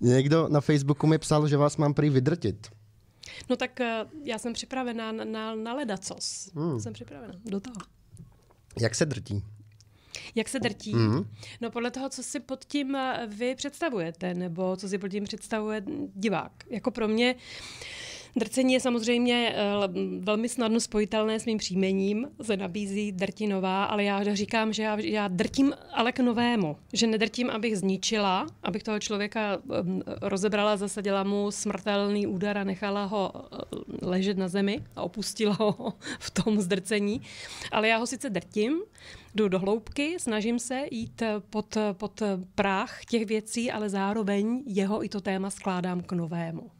Někdo na Facebooku mi psal, že vás mám prý vydrtit. No tak eh, já jsem připravená na, na, na ledacos. Hmm. Jsem připravená do toho. Jak se drtí? Jak se drtí? Mm-hmm. No podle toho, co si pod tím eh, vy představujete, nebo co si pod tím představuje divák. Jako pro mě uh, Drcení je samozřejmě eh, velmi snadno spojitelné s mým příjmením, se nabízí Drtinová, ale já říkám, že já, já drtím ale k novému. Že nedrtím, abych zničila, abych toho člověka rozebrala, zasadila mu smrtelný údar a nechala ho eh, ležet na zemi a opustila ho v tom zdrcení. Ale já ho sice drtím, jdu do hloubky, snažím se jít pod, pod práh těch věcí, ale zároveň jeho i to téma skládám k novému.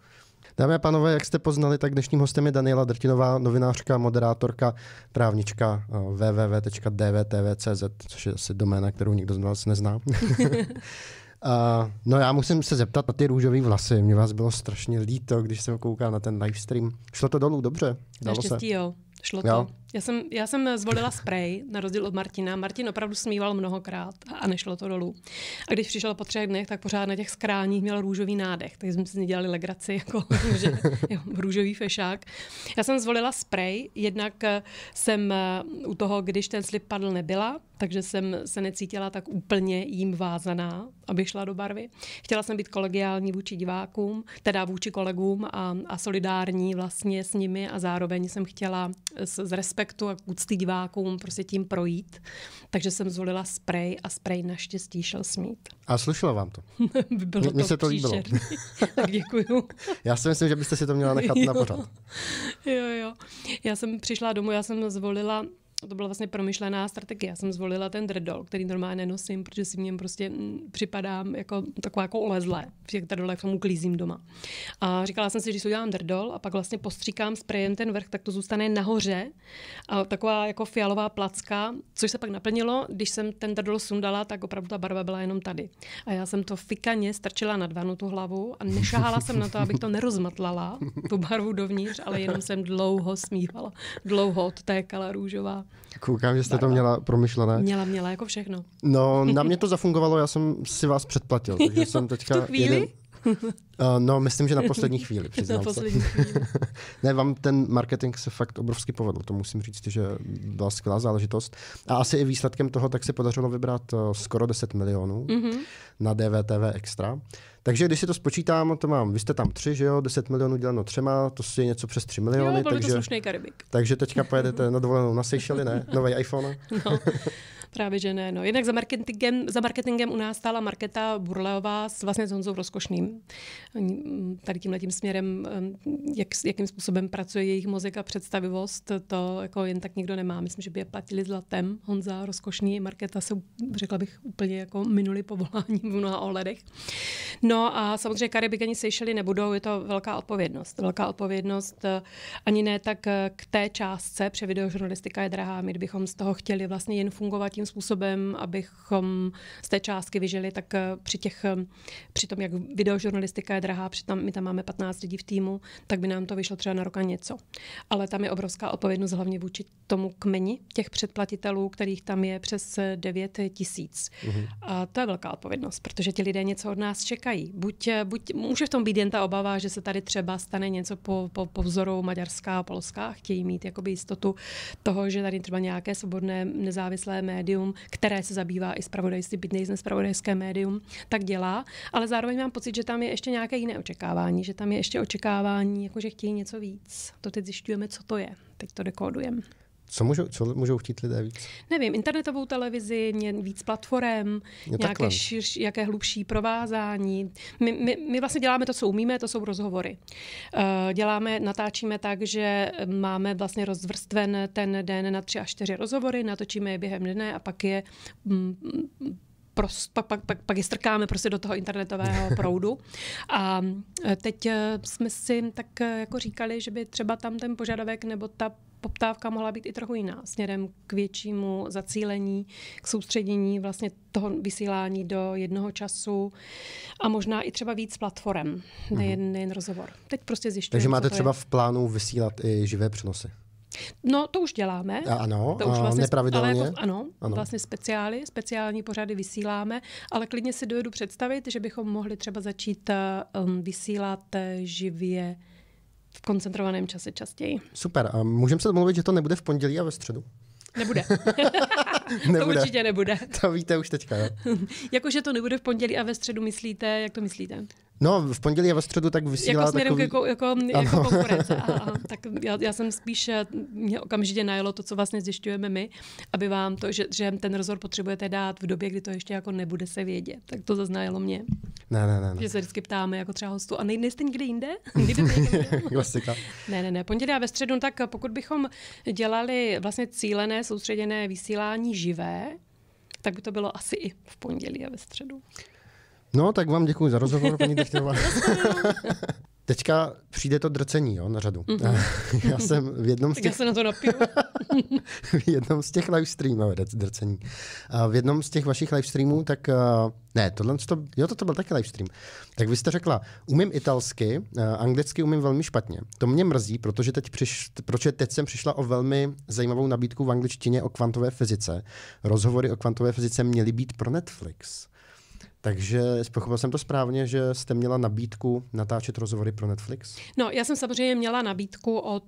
Dámy a pánové, jak jste poznali, tak dnešním hostem je Daniela Drtinová, novinářka, moderátorka, právnička eh, www.dvtv.cz, což je asi doména, kterou nikdo z vás nezná. Uh, no já musím se zeptat na ty růžové vlasy. Mě vás bylo strašně líto, když jsem koukal na ten livestream. Šlo to dolů dobře? Dalo Naštěstí se. jo, šlo to. Jo. Já jsem, já jsem zvolila spray, na rozdíl od Martina. Martin opravdu smíval mnohokrát a nešlo to dolů. A když přišel po třech dnech, tak pořád na těch skráních měl růžový nádech, takže jsme si dělali legraci, jako že, jo, růžový fešák. Já jsem zvolila spray, jednak eh, jsem eh, u toho, když ten slip padl, nebyla, takže jsem se necítila tak úplně jím vázaná, aby šla do barvy. Chtěla jsem být kolegiální vůči divákům, teda vůči kolegům a, a solidární vlastně s nimi a zároveň jsem chtěla eh, s, s respektu a úcty divákům prostě tím projít. Takže jsem zvolila spray a spray naštěstí šel smít. A slušilo vám to? Bylo mě, to se to líbilo. tak děkuju. já si myslím, že byste si to měla nechat jo. na pořád. Jo, jo. Já jsem přišla domů, já jsem zvolila to byla vlastně promyšlená strategie. Já jsem zvolila ten dredol, který normálně nenosím, protože si v něm prostě mm, připadám jako taková jako olezlé. V těch dredolech tomu klízím doma. A říkala jsem si, že si udělám dredol a pak vlastně postříkám sprejem ten vrch, tak to zůstane nahoře a taková jako fialová placka, což se pak naplnilo. Když jsem ten dredol sundala, tak opravdu ta barva byla jenom tady. A já jsem to fikaně strčila na dvanu tu hlavu a nešahala jsem na to, abych to nerozmatlala, tu barvu dovnitř, ale jenom jsem dlouho smívala. Dlouho odtékala růžová. Koukám, že jste barva. to měla promyšlené. Měla, měla jako všechno. No, na mě to zafungovalo, já jsem si vás předplatil. Takže jo, jsem teďka v tu chvíli? Jeden, Uh, no, myslím, že na poslední chvíli, přiznám na poslední se. Chvíli. ne, vám ten marketing se fakt obrovsky povedl, to musím říct, že byla skvělá záležitost. A asi i výsledkem toho tak se podařilo vybrat eh, skoro 10 milionů mm-hmm. na DVTV Extra. Takže když si to spočítám, to mám, vy jste tam tři, že jo, 10 milionů děleno třema, to si je něco přes 3 miliony. Jo, no, takže, to Karibik. Takže teďka pojedete na dovolenou na Seychelles, ne? Nový iPhone. No. Právě, že ne. No. Jednak za marketingem, za marketingem u nás stála Marketa Burleová s, vlastně s Honzou Rozkošným. Mm, tady tímhle tím směrem, mm, jak, jakým způsobem pracuje jejich mozek a představivost, to jako jen tak nikdo nemá. Myslím, že by je platili zlatem. Honza Rozkošný, Marketa jsou, řekla bych, úplně jako minuli povolání v mnoha ohledech. No a samozřejmě ani Seychely nebudou, je to velká odpovědnost. Velká odpovědnost eh, ani ne tak eh, k té částce, protože videožurnalistika je drahá, my bychom z toho chtěli vlastně jen fungovat tím způsobem, abychom z té částky vyžili, tak eh, při těch, eh, při tom, jak videožurnalistika je drahá, při tam, my tam máme 15 lidí v týmu, tak by nám to vyšlo třeba na roka něco. Ale tam je obrovská odpovědnost hlavně vůči tomu kmeni těch předplatitelů, kterých tam je přes 9 eh, tisíc. Mhm. A to je velká odpovědnost, protože ti lidé něco od nás čekají. Buď, buď může v tom být jen ta obava, že se tady třeba stane něco po, po, po vzoru Maďarská a Polska, chtějí mít jakoby jistotu toho, že tady třeba nějaké svobodné nezávislé médium médium, které se zabývá i spravodajství, byť nejsme spravodajské médium, tak dělá. Ale zároveň mám pocit, že tam je ještě nějaké jiné očekávání, že tam je ještě očekávání, jako že chtějí něco víc. To teď zjišťujeme, co to je. Teď to dekodujeme. Co můžou, co můžou chtít lidé víc? Nevím, internetovou televizi, mě víc platform, no, nějaké, širš, nějaké hlubší provázání. My, my, my vlastně děláme to, co umíme, to jsou rozhovory. Eh, děláme, natáčíme tak, že máme vlastně rozvrstven ten den na tři až čtyři rozhovory, natočíme je během dne a pak je mm, pros, pak, pak, pak, pak ji strkáme prostě do toho internetového proudu. A e, teď e, jsme si tak e, jako říkali, že by třeba tam ten požadavek nebo ta poptávka mohla být i trochu jiná, směrem k většímu zacílení, k soustředění vlastně toho vysílání do jednoho času a možná i třeba víc platform, mhm. nejen, nejen rozhovor. Teď prostě zjišťujeme. Takže máte třeba je. v plánu vysílat i živé přenosy? No, to už děláme. A ano, to už vlastně, nepravidelně. Ale jako, ano, ano, vlastně speciály, speciální pořady vysíláme, ale klidně si dojedu představit, že bychom mohli třeba začít eh, um, vysílat eh, živě v koncentrovaném čase častěji. Super. A můžeme se domluvit, že to nebude v pondělí a ve středu? Nebude. nebude. To určitě nebude. To víte už teďka, jo? Jakože to nebude v pondělí a ve středu myslíte, jak to myslíte? No, v pondělí a ve středu tak vysílá Jako směrem takový... jako, jako, jako konkurence. Aha, aha. Tak já, já, jsem spíš, mě okamžitě najelo to, co vlastně zjišťujeme my, aby vám to, že, že ten rozor potřebujete dát v době, kdy to ještě jako nebude se vědět. Tak to zaznájelo mě. Ne, ne, ne, Že se vždycky ptáme jako třeba hostu, a nej, nejste nikde jinde? Klasika. ne, ne, ne. Pondělí a ve středu, no tak pokud bychom dělali vlastně cílené, soustředěné vysílání živé, tak by to bylo asi i v pondělí a ve středu. No, tak vám děkuji za rozhovor, paní Dechtová. Teďka přijde to drcení jo, na řadu. Mm-hmm. Já jsem v jednom z těch... já se na to napiju. v jednom z těch live streamů, drcení. V jednom z těch vašich live streamů, tak ne, tohle to, jo, to, to byl taky live stream. Tak vy jste řekla, umím italsky, anglicky umím velmi špatně. To mě mrzí, protože teď, přiš, protože teď jsem přišla o velmi zajímavou nabídku v angličtině o kvantové fyzice. Rozhovory o kvantové fyzice měly být pro Netflix. Takže pochopil jsem to správně, že jste měla nabídku natáčet rozhovory pro Netflix? No, já jsem samozřejmě měla nabídku od,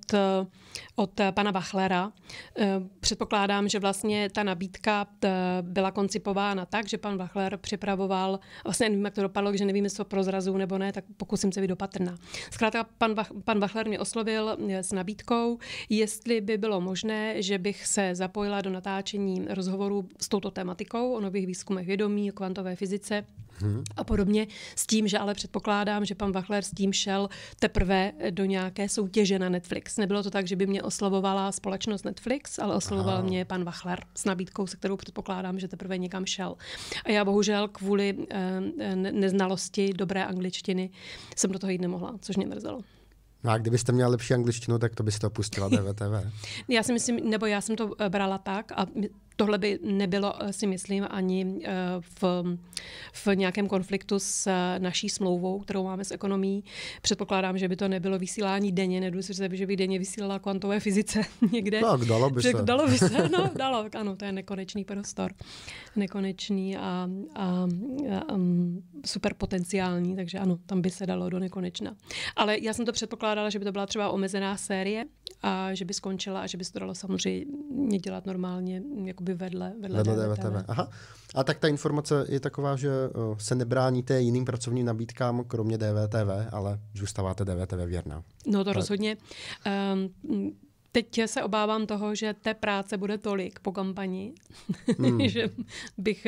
od pana Bachlera. Eh, předpokládám, že vlastně ta nabídka eh, byla koncipována tak, že pan Bachler připravoval, vlastně nevím, jak to dopadlo, že nevím, jestli to prozrazu nebo ne, tak pokusím se být opatrná. Zkrátka, pan, Bach, pan Bachler mě oslovil eh, s nabídkou, jestli by bylo možné, že bych se zapojila do natáčení rozhovoru s touto tematikou o nových výzkumech vědomí, o kvantové fyzice hmm. a podobně. S tím, že ale předpokládám, že pan Vachler s tím šel teprve do nějaké soutěže na Netflix. Nebylo to tak, že by mě oslovovala společnost Netflix, ale oslovoval Aha. mě pan Vachler s nabídkou, se kterou předpokládám, že teprve někam šel. A já bohužel kvůli eh, neznalosti dobré angličtiny jsem do toho jít nemohla, což mě mrzelo. No a kdybyste měla lepší angličtinu, tak to byste opustila DVTV. já si myslím, nebo já jsem to eh, brala tak a tohle by nebylo, eh, si myslím, ani eh, v, v nějakém konfliktu s naší smlouvou, kterou máme s ekonomí. Předpokládám, že by to nebylo vysílání denně, nedu si že by denně vysílala kvantové fyzice někde. Tak, no, dalo by se. Dalo by se, no, dalo, ano, to je nekonečný prostor. Nekonečný a, a, a mm, super potenciální, takže ano, tam by se dalo do nekonečna. Ale já jsem to předpokládala, že by to byla třeba omezená série a že by skončila a že by se to dalo samozřejmě dělat normálně, jakoby vedle, vedle, vedle DVTV. DVTV. Aha. A tak ta informace je taková, že se nebráníte jiným pracovním nabídkám, kromě DVTV, ale zůstáváte DVTV věrná. No to tak. rozhodně. Um, Teď se obávám toho, že té práce bude tolik po kampani, hmm. že, bych,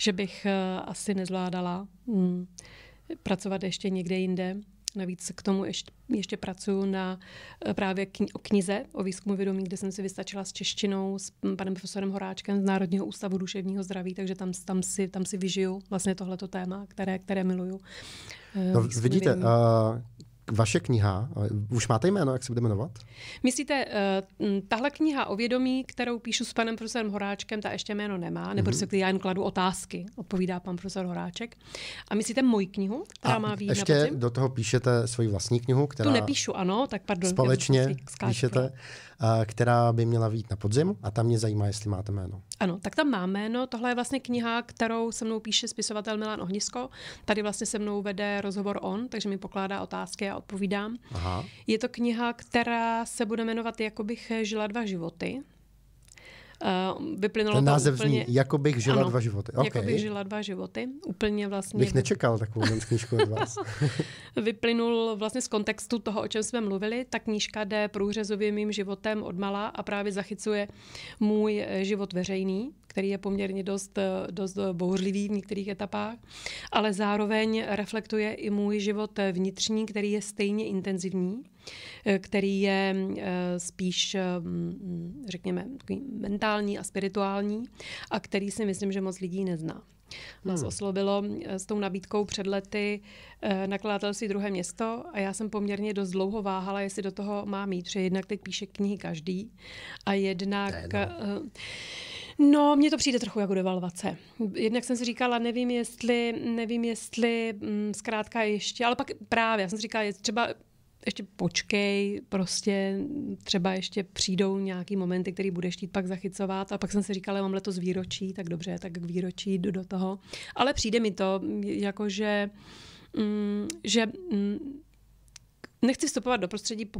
že bych eh, asi nezvládala hmm. pracovat ještě někde jinde. Navíc k tomu ještě, ještě pracuji na eh, právě kni- o knize o výzkumu vědomí, kde jsem si vystačila s češtinou s hm, panem profesorem Horáčkem z Národního ústavu duševního zdraví, takže tam, tam, si, tam si vyžiju vlastně tohleto téma, které, které miluju. Eh, no, vidíte, a vaše kniha, už máte jméno, jak se bude jmenovat? Myslíte, eh, tahle kniha o vědomí, kterou píšu s panem profesorem Horáčkem, ta ještě jméno nemá, nebo mm-hmm. já jen kladu otázky, odpovídá pan profesor Horáček. A myslíte moji knihu, která A má výjimku? ještě do toho píšete svoji vlastní knihu, která... Tu nepíšu, ano, tak pardon. Společně píšete, která by měla být na podzim a tam mě zajímá, jestli máte jméno. Ano, tak tam mám jméno. Tohle je vlastně kniha, kterou se mnou píše spisovatel Milan Ohnisko. Tady vlastně se mnou vede rozhovor on, takže mi pokládá otázky a odpovídám. Aha. Je to kniha, která se bude jmenovat bych žila dva životy. Uh, vyplynulo Ten název to úplně... zní, jako bych žila ano, dva životy. Okay. Jako bych žila dva životy. Úplně vlastně... Bych nečekal takovou knížku od vás. Vyplynul vlastně z kontextu toho, o čem jsme mluvili. Ta knížka jde průřezově mým životem od mala a právě zachycuje můj eh, život veřejný, který je poměrně dost, eh, dost bouřlivý v některých etapách, ale zároveň reflektuje i můj život vnitřní, který je stejně intenzivní eh, který je eh, spíš, mm, řekněme, mentální a spirituální a který si myslím, že moc lidí nezná. Nás hmm. oslovilo s tou nabídkou před lety nakladatelství druhé město a já jsem poměrně dost dlouho váhala, jestli do toho má mít, že jednak teď píše knihy každý a jednak... To no. No, mně to přijde trochu jako devalvace. Jednak jsem si říkala, nevím jestli, nevím jestli, mm, zkrátka ještě, ale pak právě, já jsem si říkala, je třeba ještě počkej, prostě třeba ještě přijdou nějaký momenty, který budeš chtít pak zachycovat. A pak jsem si říkala, mám letos výročí, tak dobře, tak k výročí jdu do toho. Ale přijde mi to, jako že, mm, že mm, nechci vstupovat do prostředí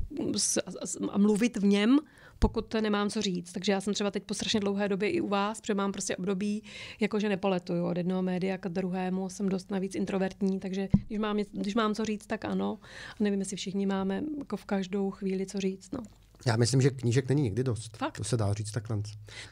a mluvit v něm, pokud nemám co říct. Takže já jsem třeba teď po strašně dlouhé době i u vás, protože mám prostě období, jakože nepoletuju od jednoho média k druhému, jsem dost navíc introvertní, takže když mám, když mám co říct, tak ano. A nevím, jestli všichni máme jako v každou chvíli co říct. No. Já myslím, že knížek není nikdy dost. Fakt? To se dá říct takhle.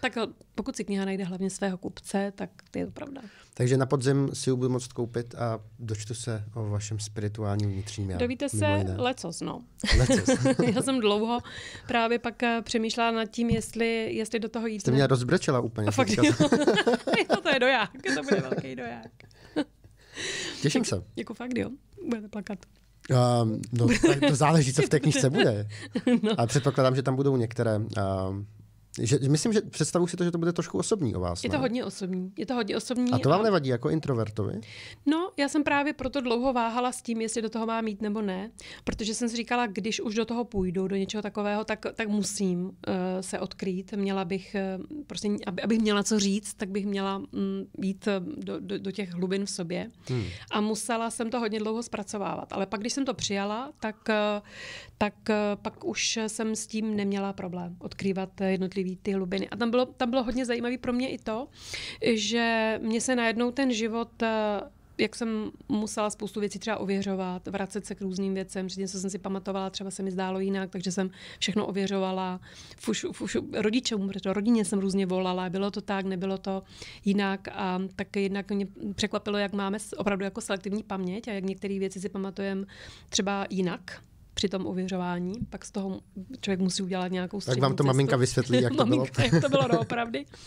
Tak eh, pokud si kniha najde hlavně svého kupce, tak je to pravda. Takže na podzim si ji budu moct koupit a dočtu se o vašem spirituálním vnitřním já. Dovíte se jiné. lecos, no. Lecos. já jsem dlouho právě pak eh, přemýšlela nad tím, jestli, jestli do toho jít. Jste mě rozbrečela úplně. A fakt, jo. jo, to je doják. To bude velký doják. Těším tak, se. Jako fakt, jo. Budete plakat. Um, no, to záleží, co v té knižce bude. No. A předpokládám, že tam budou některé ehm, že, myslím, že představuji si to, že to bude trošku osobní o vás. Ne? Je to hodně osobní. Je to hodně osobní. A to vám a... nevadí jako introvertovi? No, já jsem právě proto dlouho váhala s tím, jestli do toho mám jít nebo ne, protože jsem si říkala, když už do toho půjdu, do něčeho takového, tak, tak musím uh, se odkrýt. Měla bych, uh, prostě, aby, abych měla co říct, tak bych měla um, jít eh, do, do, do těch hlubin v sobě. Hmm. A musela jsem to hodně dlouho zpracovávat. Ale pak, když jsem to přijala, tak, uh, tak uh, pak už jsem s tím neměla problém odkrývat jednotlivý objeví ty hlubiny. A tam bylo, tam bylo hodně zajímavé pro mě i to, že mě se najednou ten život eh, jak jsem musela spoustu věcí třeba ověřovat, vracet se k různým věcem, že něco jsem si pamatovala, třeba se mi zdálo jinak, takže jsem všechno ověřovala. Fuš, fuš, rodičům, rodině jsem různě volala, bylo to tak, nebylo to jinak. A tak jednak mě překvapilo, jak máme opravdu jako selektivní paměť a jak některé věci si pamatujeme třeba jinak při tom ověřování. Pak z toho člověk musí udělat nějakou Tak vám to cestu. maminka vysvětlí, jak to maminka, bylo. jak to bylo doopravdy. No,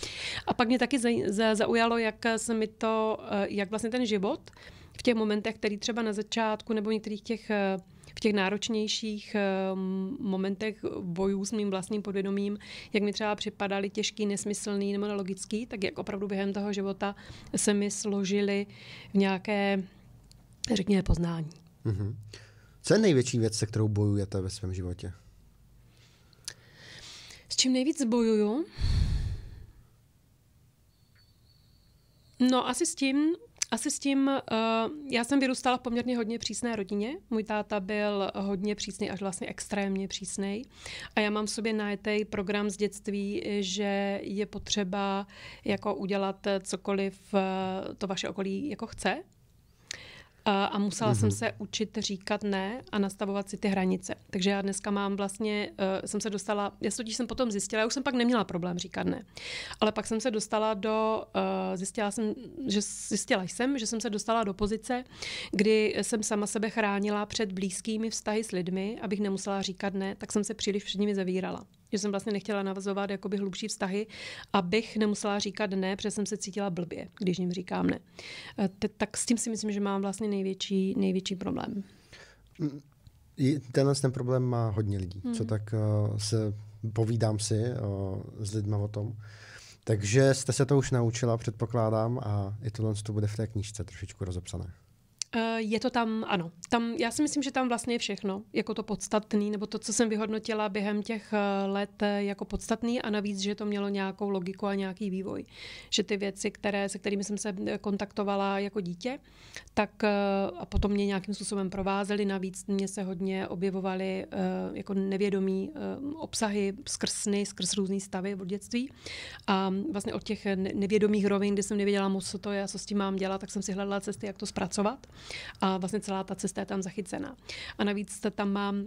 A pak mě taky zaujalo, jak se mi to, eh, jak vlastně ten život v těch momentech, který třeba na začátku nebo některých těch eh, v těch náročnějších eh, momentech bojů s mým vlastním podvědomím, jak mi třeba připadaly těžký, nesmyslný nebo nelogický, tak jak opravdu během toho života se mi složily v nějaké, řekněme, poznání. Mm-hmm. Co je největší věc, se kterou bojujete ve svém životě? S čím nejvíc bojuju? No asi s tím, asi s tím, uh, já jsem vyrůstala v poměrně hodně přísné rodině. Můj táta byl hodně přísný, až vlastně extrémně přísný. A já mám v sobě najetý program z dětství, že je potřeba jako udělat cokoliv eh, to vaše okolí jako chce, a musela mm-hmm. jsem mhm. se učit říkat ne a nastavovat si ty hranice. Takže já dneska mám vlastně, uh, jsem se dostala, já totiž jsem potom zjistila, já už jsem pak neměla problém říkat ne, ale pak jsem se dostala do, uh, zjistila jsem, že zjistila jsem, že jsem se dostala do pozice, kdy jsem sama sebe chránila před blízkými vztahy s lidmi, abych nemusela říkat ne, tak jsem se příliš před nimi zavírala že jsem vlastně nechtěla navazovat jakoby hlubší vztahy, abych nemusela říkat ne, protože jsem se cítila blbě, když jim říkám ne. E, te, tak s tím si myslím, že mám vlastně největší, největší problém. Mm, tenhle ten problém má hodně lidí, mm. co hmm. tak uh, se povídám si uh, s lidma o tom. Takže jste se to už naučila, předpokládám, a i tohle to bude v té knížce trošičku rozepsané. Eh, je to tam, ano. Tam, já si myslím, že tam vlastně je všechno, jako to podstatný, nebo to, co jsem vyhodnotila během těch eh, let eh, jako podstatný a navíc, že to mělo nějakou logiku a nějaký vývoj. Že ty věci, které, se kterými jsem se kontaktovala jako dítě, tak a potom mě nějakým způsobem provázely, navíc mě se hodně objevovaly jako nevědomí obsahy skrz sny, skrz různý stavy od dětství. A vlastně od těch nevědomých rovin, kdy jsem nevěděla moc, co to je a co s tím mám dělat, tak jsem si hledala cesty, jak to zpracovat. A vlastně celá ta cesta je tam zachycená. A navíc tam mám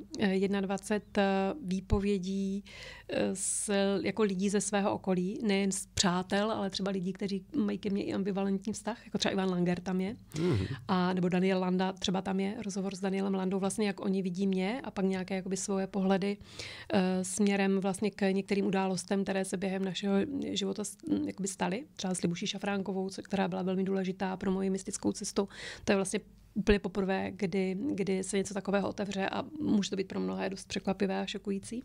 21 eh, eh, výpovědí eh, s, jako lidí ze svého okolí, nejen z přátel, ale třeba lidí, kteří mají ke mně i ambivalentní vztah, jako třeba Ivan Langer tam je, mm-hmm. a nebo Daniel Landa třeba tam je, rozhovor s Danielem Landou, vlastně jak oni vidí mě a pak nějaké jakoby svoje pohledy uh, směrem vlastně k některým událostem, které se během našeho života jakoby staly, třeba s Libuší Šafránkovou, která byla velmi důležitá pro moji mystickou cestu. To je vlastně úplně poprvé, kdy, kdy se něco takového otevře a může to být pro mnohé dost překvapivé a šokující.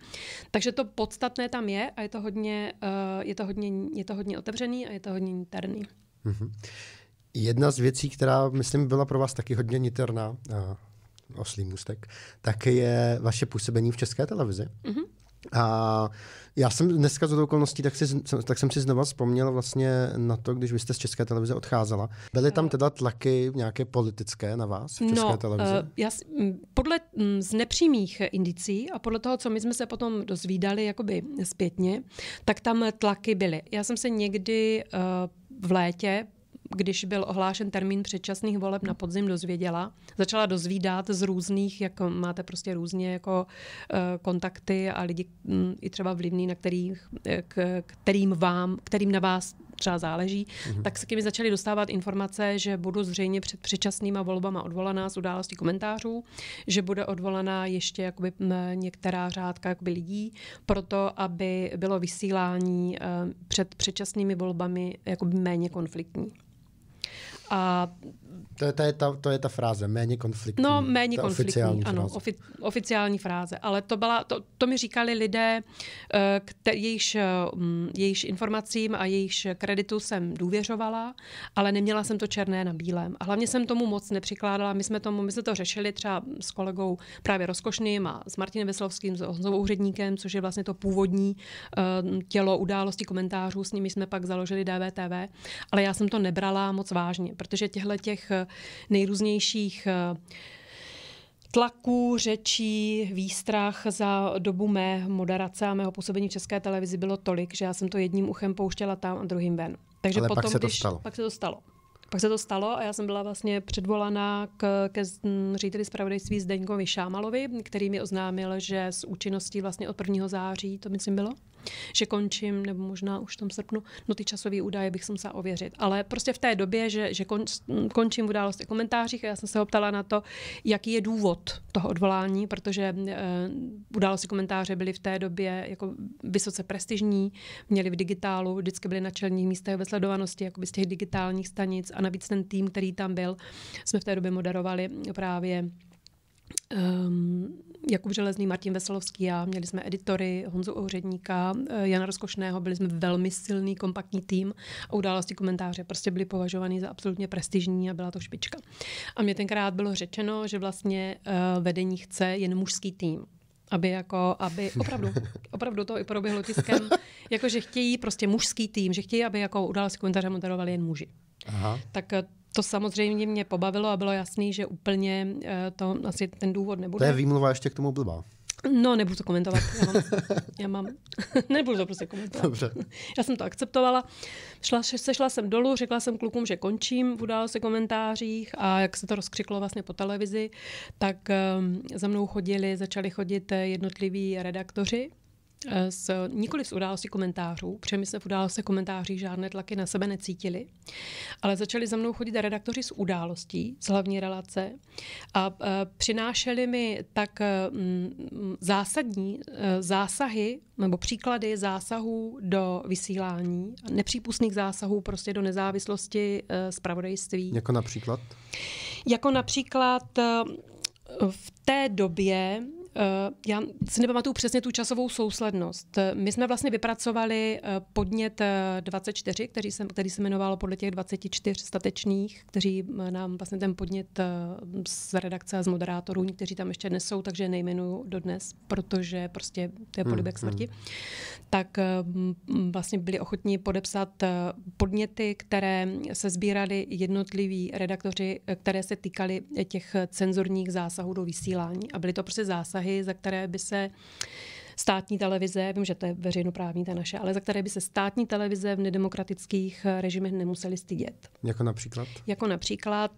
Takže to podstatné tam je a je to hodně, uh, je to hodně, je to hodně otevřený a je to hodně niterný. Mm-hmm. Jedna z věcí, která, myslím, byla pro vás taky hodně niterná, a oslý můstek, tak je vaše působení v české televizi. Mm-hmm. A já jsem dneska z okolností, tak, si, tak jsem si znova vzpomněl vlastně na to, když vy jste z České televize odcházela. Byly tam teda tlaky nějaké politické na vás v České no, eh, televize? Uh, já, podle z nepřímých indicí a podle toho, co my jsme se potom dozvídali jakoby zpětně, tak tam tlaky byly. Já jsem se někdy uh, v létě když byl ohlášen termín předčasných voleb na podzim, dozvěděla. Začala dozvídat z různých, jak máte prostě různě jako eh, kontakty a lidi hm, i třeba vlivní, na kterých, eh, k, kterým vám, kterým na vás třeba záleží, mm-hmm. tak se k mi začali dostávat informace, že budu zřejmě před předčasnýma volbama odvolaná z událostí komentářů, že bude odvolaná ještě jakoby hm, některá řádka jakoby lidí, proto aby bylo vysílání eh, před předčasnými volbami jakoby méně konfliktní. uh, To, to, je ta, to je ta fráze, méně konfliktní. No, méně ta konfliktní, oficiální ano, fráze. Ofi, oficiální fráze. Ale to, byla, to, to mi říkali lidé, eh, kte, jejich eh, mm, jejich informacím a jejich kreditu jsem důvěřovala, ale neměla jsem to černé na bílém. A hlavně jsem tomu moc nepřikládala. My jsme, tomu, my jsme to řešili třeba s kolegou právě Rozkošným a s Martinem Veslovským, s Honzovou úředníkem, což je vlastně to původní eh, tělo události komentářů, s nimi jsme pak založili DVTV, ale já jsem to nebrala moc vážně, protože těchto těch nejrůznějších eh, tlaků, řečí, výstrach za dobu mé moderace a mého působení v České televizi bylo tolik, že já jsem to jedním uchem pouštěla tam a druhým ven. Takže Ale potom, pak se to stalo. Pak se to stalo. Pak se to stalo a já jsem byla vlastně předvolaná k, ke řediteli zpravodajství Zdeňkovi Šámalovi, který mi oznámil, že s účinností vlastně od 1. září, to myslím bylo, že končím, nebo možná už v tom srpnu, no ty časové údaje bych se musela ověřit. Ale prostě v té době, že, že končím v události komentářích a já jsem se ho ptala na to, jaký je důvod toho odvolání, protože uh, události komentáře byly v té době jako vysoce prestižní, měli v digitálu, vždycky byli na čelních místech ve sledovanosti, jako z těch digitálních stanic a navíc ten tým, který tam byl, jsme v té době moderovali právě um, Jakub Železný, Martin Veselovský a měli jsme editory Honzu Ohředníka, eh, Jana Rozkošného, byli jsme velmi silný, kompaktní tým a události komentáře prostě byly považovány za absolutně prestižní a byla to špička. A mě tenkrát bylo řečeno, že vlastně eh, vedení chce jen mužský tým aby jako, aby opravdu, opravdu to i proběhlo tiskem, jako že chtějí prostě mužský tým, že chtějí, aby jako události komentáře moderovali jen muži. Aha. Tak eh, to samozřejmě mě pobavilo a bylo jasný, že úplně eh, to asi ten důvod nebude. To je výmluva ještě k tomu blbá. No, nebudu to komentovat. Já mám, já mám nebudu to prostě komentovat. Dobře. Já jsem to akceptovala. Šla, sešla jsem dolů, řekla jsem klukům, že končím v se komentářích a jak se to rozkřiklo vlastně po televizi, tak um, za mnou chodili, začali chodit eh, jednotliví redaktoři z, eh, nikoli z události komentářů, protože my jsme v události komentáří žádné tlaky na sebe necítili, ale začali za mnou chodit redaktoři z událostí, z hlavní relace a, a eh, přinášeli mi tak eh, m, mm, zásadní zásahy nebo příklady zásahů do vysílání, nepřípustných zásahů prostě do nezávislosti zpravodajství. Jako například? Jako například v té době Eh, já si nepamatuju přesně tu časovou souslednost. Eh, my jsme vlastně vypracovali eh, podnět 24, který se, který se jmenovalo podle těch 24 statečných, kteří nám vlastně ten podnět z redakce a z moderátorů, kteří tam ještě dnes jsou, takže nejmenuju dodnes, protože prostě to je podobě hmm, hmm. smrti, tak vlastně byli ochotní podepsat podněty, které se sbírali jednotliví redaktoři, které se týkaly těch cenzorních zásahů do vysílání. A byly to prostě zásahy, obsahy, za které by se státní televize, vím, že to je veřejnoprávní ta naše, ale za které by se státní televize v nedemokratických režimech nemuseli stydět. Jako například? Jako například,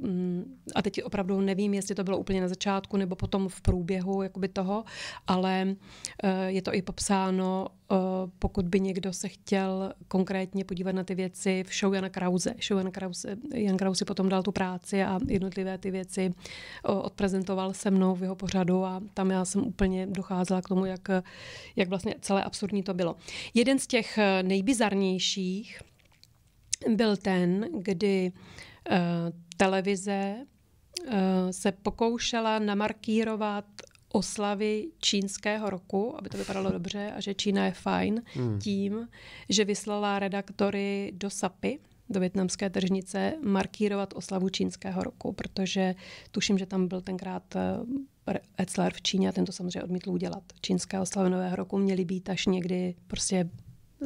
mm, a teď opravdu nevím, jestli to bylo úplně na začátku nebo potom v průběhu jakoby toho, ale eh, je to i popsáno pokud by někdo se chtěl konkrétně podívat na ty věci v show Jana Krause. Show Jana Krause, Jan Krause potom dal tu práci a jednotlivé ty věci odprezentoval se mnou v jeho pořadu a tam já jsem úplně docházela k tomu, jak, jak vlastně celé absurdní to bylo. Jeden z těch eh, nejbizarnějších byl ten, kdy eh, televize eh, se pokoušela namarkírovat oslavy čínského roku, aby to vypadalo dobře, a že Čína je fajn, hmm. tím, že vyslala redaktory do SAPy, do větnamské tržnice, markírovat oslavu čínského roku, protože tuším, že tam byl tenkrát eh, Etzler v Číně a ten to samozřejmě odmítl udělat. Čínské oslavy nového roku měly být až někdy prostě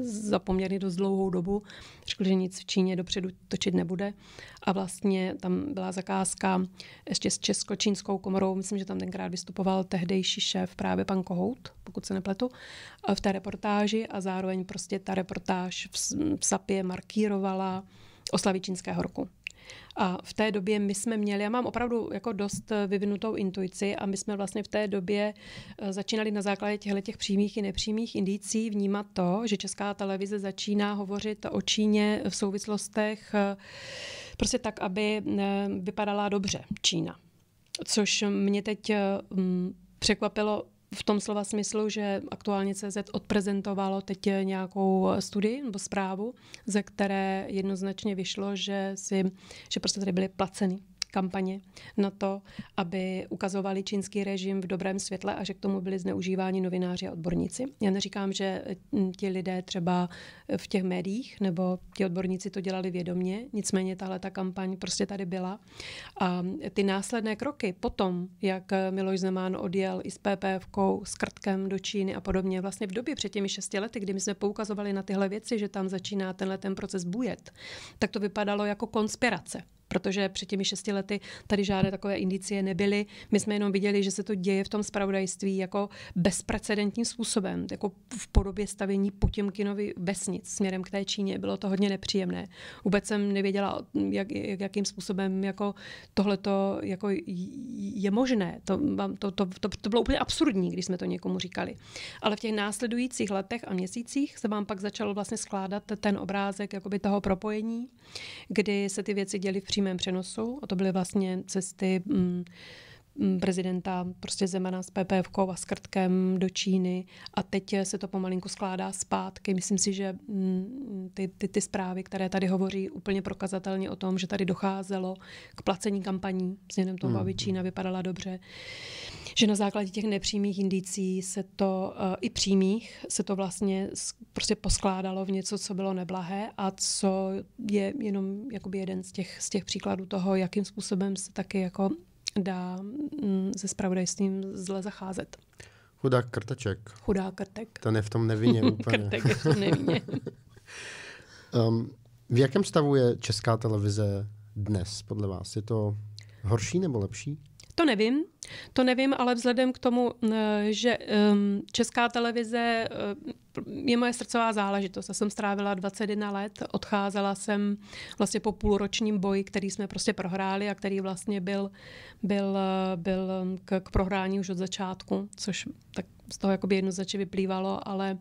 za poměrně dost dlouhou dobu. Řekl, že nic v Číně dopředu točit nebude. A vlastně tam byla zakázka ještě s Česko-čínskou komorou. Myslím, že tam tenkrát vystupoval tehdejší šéf právě pan Kohout, pokud se nepletu, v té reportáži a zároveň prostě ta reportáž v, v SAPě markírovala oslavy čínského roku. A v té době my jsme měli, já mám opravdu jako dost vyvinutou intuici a my jsme vlastně v té době eh, začínali na základě těchto těch přímých i nepřímých indicí vnímat to, že česká televize začíná hovořit o Číně v souvislostech eh, prostě tak, aby eh, vypadala dobře Čína. Což mě teď překvapilo v tom slova smyslu, že aktuálně CZ odprezentovalo teď nějakou studii nebo zprávu, ze které jednoznačně vyšlo, že, si, že prostě tady byly placeny kampaně na to, aby ukazovali čínský režim v dobrém světle a že k tomu byli zneužíváni novináři a odborníci. Já neříkám, že mm, ti lidé třeba v těch médiích nebo ti odborníci to dělali vědomně, nicméně tahle ta kampaň prostě tady byla. A ty následné kroky potom, jak Miloš Zeman odjel i s PPF, s krtkem do Číny a podobně, vlastně v době před těmi šesti lety, kdy my jsme poukazovali na tyhle věci, že tam začíná tenhle ten proces bujet, tak to vypadalo jako konspirace protože před těmi šesti lety tady žádné takové indicie nebyly. My jsme jenom viděli, že se to děje v tom spravodajství jako bezprecedentním způsobem, jako v podobě stavění Potěmkinovy vesnic směrem k té Číně. Bylo to hodně nepříjemné. Vůbec jsem nevěděla, jak, jak, jakým způsobem jako tohleto jako je možné. To, to, to, to, to bylo úplně absurdní, když jsme to někomu říkali. Ale v těch následujících letech a měsících se vám pak začalo vlastně skládat ten obrázek jakoby toho propojení, kdy se ty věci děly v přímém přenosu. A to byly vlastně cesty mm, Mm, prezidenta prostě Zemana s PPF a s Krtkem do Číny a teď se to pomalinku skládá zpátky. Myslím si, že mm, ty, ty, ty zprávy, které tady hovoří úplně prokazatelně o tom, že tady docházelo k placení kampaní, směrem toho, aby Čína vypadala dobře, že na základě těch nepřímých indicí se to, eh, i přímých, se to vlastně prostě poskládalo v něco, co bylo neblahé a co je jenom jakoby jeden z těch, z těch příkladů toho, jakým způsobem se taky jako dá mm, se spravodajstvím zle zacházet. Chudák krteček. Chudá krtek. Ten je v tom nevině úplně. krtek je v tom nevině. um, v jakém stavu je česká televize dnes, podle vás? Je to horší nebo lepší? To nevím, to nevím, ale vzhledem k tomu, eh, že ehm, česká televize eh, je moje srdcová záležitost. Já jsem strávila 21 let, odcházela jsem vlastně po půlročním boji, který jsme prostě prohráli a který vlastně byl, byl, eh, byl k, k prohrání už od začátku, což tak z toho jedno jednoznačně vyplývalo, ale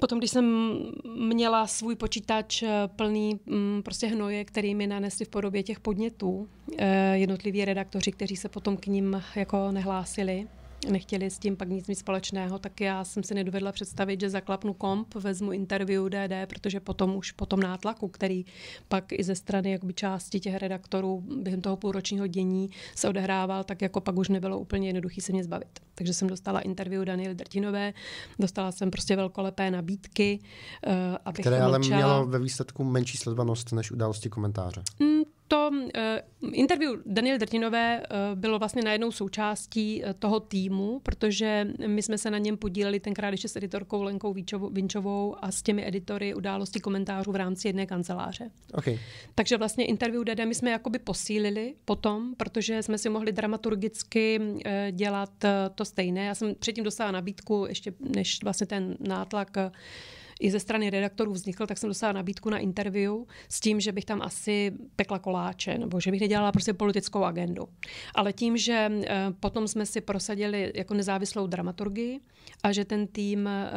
Potom, když jsem měla svůj počítač eh, plný mm, prostě hnoje, který mi nanesli v podobě těch podnětů, eh, jednotliví redaktoři, kteří se potom k ním jako nehlásili, nechtěli s tím pak nic mít společného, tak já jsem si nedovedla představit, že zaklapnu komp, vezmu interview DD, protože potom už po tom nátlaku, který pak i ze strany jakoby části těch redaktorů během toho půlročního dění se odehrával, tak jako pak už nebylo úplně jednoduché se mě zbavit. Takže jsem dostala interview Daniel Drtinové, dostala jsem prostě velkolepé nabídky, uh, abych Které ale mlčela. mělo ve výsledku menší sledovanost než události komentáře uh, interview Daniel Drtinové uh, bylo vlastně najednou součástí uh, toho týmu, protože my jsme se na něm podíleli tenkrát ještě s editorkou Lenkou Vinčovou a s těmi editory události komentářů v rámci jedné kanceláře. Okay. Takže vlastně interview Dede my jsme jakoby posílili potom, protože jsme si mohli dramaturgicky uh, dělat uh, to stejné. Já jsem předtím dostala nabídku, ještě než vlastně ten nátlak uh, i ze strany redaktorů vznikl, tak jsem dostala nabídku na interview s tím, že bych tam asi pekla koláče, nebo že bych nedělala prostě politickou agendu. Ale tím, že eh, potom jsme si prosadili jako nezávislou dramaturgii a že ten tým eh,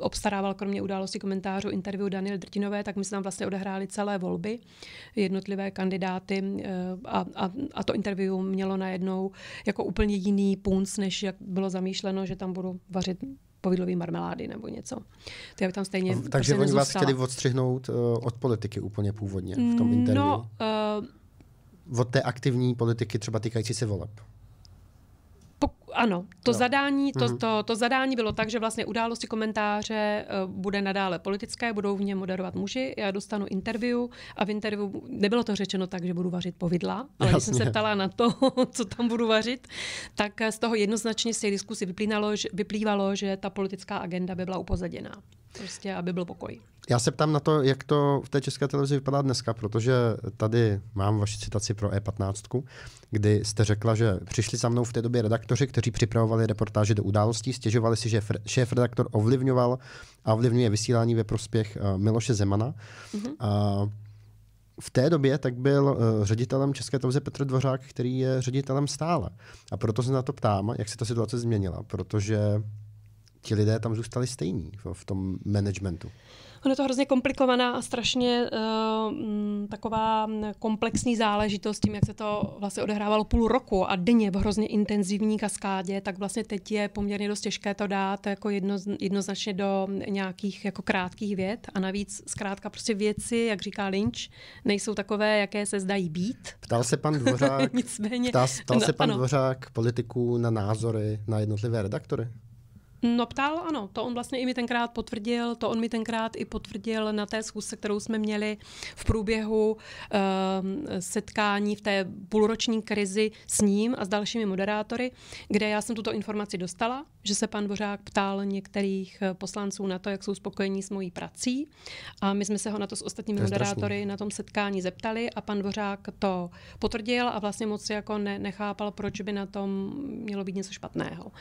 obstarával kromě události komentářů interview Daniel Drtinové, tak my jsme tam vlastně odehráli celé volby, jednotlivé kandidáty eh, a, a, a to interview mělo najednou jako úplně jiný punc, než jak bylo zamýšleno, že tam budu vařit povidlový marmelády nebo něco. To tam stejně prostě Takže prostě oni nezůstala. vás chtěli odstřihnout uh, od politiky úplně původně v tom mm, no, interview? No, uh, od té aktivní politiky třeba týkající se voleb. Ano, to, no. zadání, to, mhm. to, to zadání bylo tak, že vlastně události komentáře eh, bude nadále politické, budou v něm moderovat muži, já dostanu interview a v interview nebylo to řečeno tak, že budu vařit povidla, ale když jsem se ptala na to, co tam budu vařit, tak z toho jednoznačně z té diskusi vyplývalo, vyplývalo, že ta politická agenda by byla upozaděná. Prostě, aby byl pokoj. Já se ptám na to, jak to v té české televizi vypadá dneska, protože tady mám vaši citaci pro E15, kdy jste řekla, že přišli za mnou v té době redaktoři, kteří připravovali reportáže do událostí, stěžovali si, že šéf redaktor ovlivňoval a ovlivňuje vysílání ve prospěch eh, Miloše Zemana. Mm-hmm. A v té době tak byl eh, ředitelem České televize Petr Dvořák, který je ředitelem stále. A proto se na to ptám, jak se ta situace změnila, protože ti lidé tam zůstali stejní v tom managementu? Ono je to hrozně komplikovaná a strašně uh, taková komplexní záležitost tím, jak se to vlastně odehrávalo půl roku a denně v hrozně intenzivní kaskádě, tak vlastně teď je poměrně dost těžké to dát jako jedno, jednoznačně do nějakých jako krátkých věd a navíc zkrátka prostě věci, jak říká Lynch, nejsou takové, jaké se zdají být. Ptal se pan Dvořák, Nicméně, ptal, ptal no, se pan ano. Dvořák politiků na názory na jednotlivé redaktory? No ptal, ano, to on vlastně i mi tenkrát potvrdil, to on mi tenkrát i potvrdil na té schůzce, kterou jsme měli v průběhu uh, setkání v té půlroční krizi s ním a s dalšími moderátory, kde já jsem tuto informaci dostala, že se pan Bořák ptal některých eh, poslanců na to, jak jsou spokojení s mojí prací a my jsme se ho na to s ostatními to moderátory strašný. na tom setkání zeptali a pan Bořák to potvrdil a vlastně moc jako ne, nechápal, proč by na tom mělo být něco špatného.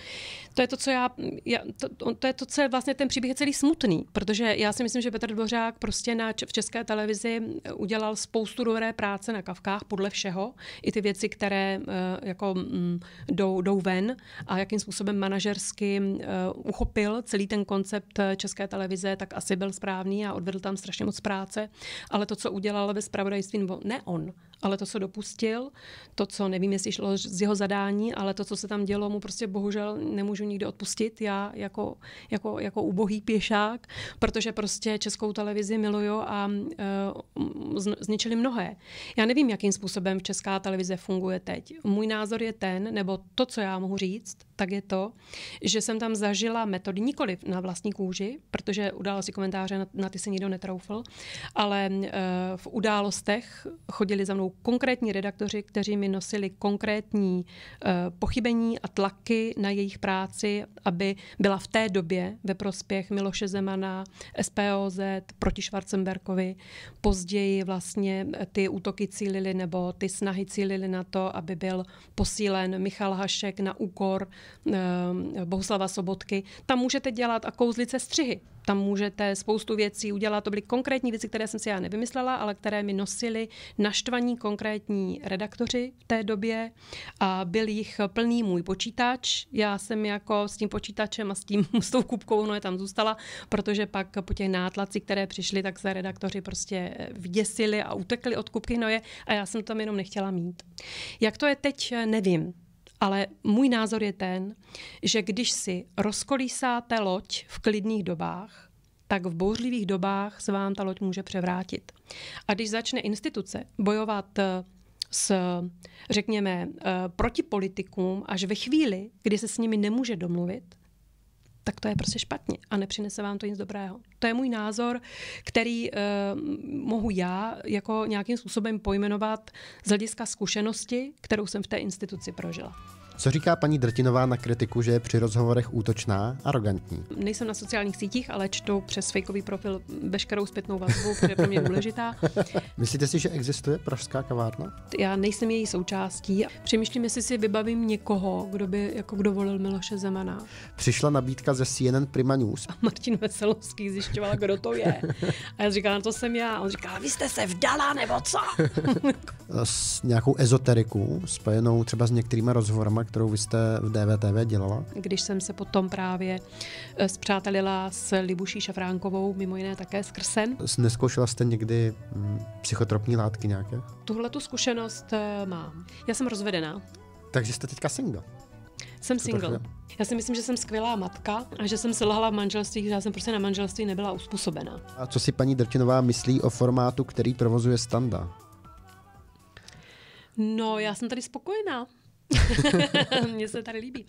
To je to, co já já, to, to je to, co je vlastně ten příběh je celý smutný, protože já si myslím, že Petr Dvořák prostě na, v české televizi eh, udělal spoustu dobré práce na kavkách, podle všeho, i ty věci, které eh, jako m, mm, jdou, jdou ven a jakým způsobem manažersky uh, uchopil celý ten koncept české televize, tak asi byl správný a odvedl tam strašně moc práce, ale to, co udělal ve spravodajství, nebo ne on, ale to, co dopustil, to, co nevím, jestli šlo z jeho zadání, ale to, co se tam dělo, mu prostě bohužel nemůžu nikdy odpustit, já jako, jako, jako ubohý pěšák, protože prostě českou televizi miluju a uh, zničili mnohé. Já nevím, jakým způsobem v česká televize funguje teď. Můj názor je ten, nebo to, co já mohu říct, tak je to, že jsem tam zažila metody nikoli na vlastní kůži, protože události si komentáře, na, na ty se nikdo netroufl, ale uh, v událostech chodili za mnou konkrétní redaktoři, kteří mi nosili konkrétní eh, pochybení a tlaky na jejich práci, aby byla v té době ve prospěch Miloše Zemana, SPOZ, proti Schwarzenberkovi. Později vlastně eh, ty útoky cílili nebo ty snahy cílili na to, aby byl posílen Michal Hašek na úkor eh, Bohuslava Sobotky. Tam můžete dělat a kouzlit se střihy tam můžete spoustu věcí udělat. To byly konkrétní věci, které jsem si já nevymyslela, ale které mi nosili naštvaní konkrétní redaktoři v té době a byl jich plný můj počítač. Já jsem jako s tím počítačem a s, tím, s tou kupkou, no je tam zůstala, protože pak po těch nátlacích, které přišly, tak se redaktoři prostě vyděsili a utekli od kupky noje a já jsem tam jenom nechtěla mít. Jak to je teď, nevím. Ale můj názor je ten, že když si rozkolísáte loď v klidných dobách, tak v bouřlivých dobách se vám ta loď může převrátit. A když začne instituce bojovat eh, s, řekněme, eh, proti politikům až ve chvíli, kdy se s nimi nemůže domluvit, tak to je prostě špatně a nepřinese vám to nic dobrého. To je můj názor, který uh, mohu já jako nějakým způsobem pojmenovat z hlediska zkušenosti, kterou jsem v té instituci prožila. Co říká paní Drtinová na kritiku, že je při rozhovorech útočná, arrogantní? Nejsem na sociálních sítích, ale čtu přes fejkový profil veškerou zpětnou vazbu, která je pro mě důležitá. Myslíte si, že existuje pražská kavárna? Já nejsem její součástí. Přemýšlím, jestli si vybavím někoho, kdo by jako kdo volil Miloše Zemana. Přišla nabídka ze CNN Prima News. A Martin Veselovský zjišťoval, kdo to je. A já říkám, no, to jsem já. A on říká, vy jste se vdala nebo co? s nějakou ezoteriku, spojenou třeba s některýma rozhovory kterou vy jste v DVTV dělala? Když jsem se potom právě eh, zpřátelila s Libuší Šafránkovou, mimo jiné také S Krsen. Neskoušela jste někdy mm, psychotropní látky nějaké? Tuhle tu zkušenost eh, mám. Já jsem rozvedená. Takže jste teďka single? Jsem single. Já si myslím, že jsem skvělá matka a že jsem selhala v manželství, já jsem prostě na manželství nebyla uspůsobena. A co si paní Drtinová myslí o formátu, který provozuje Standa? No, já jsem tady spokojená. Mně se tady líbí.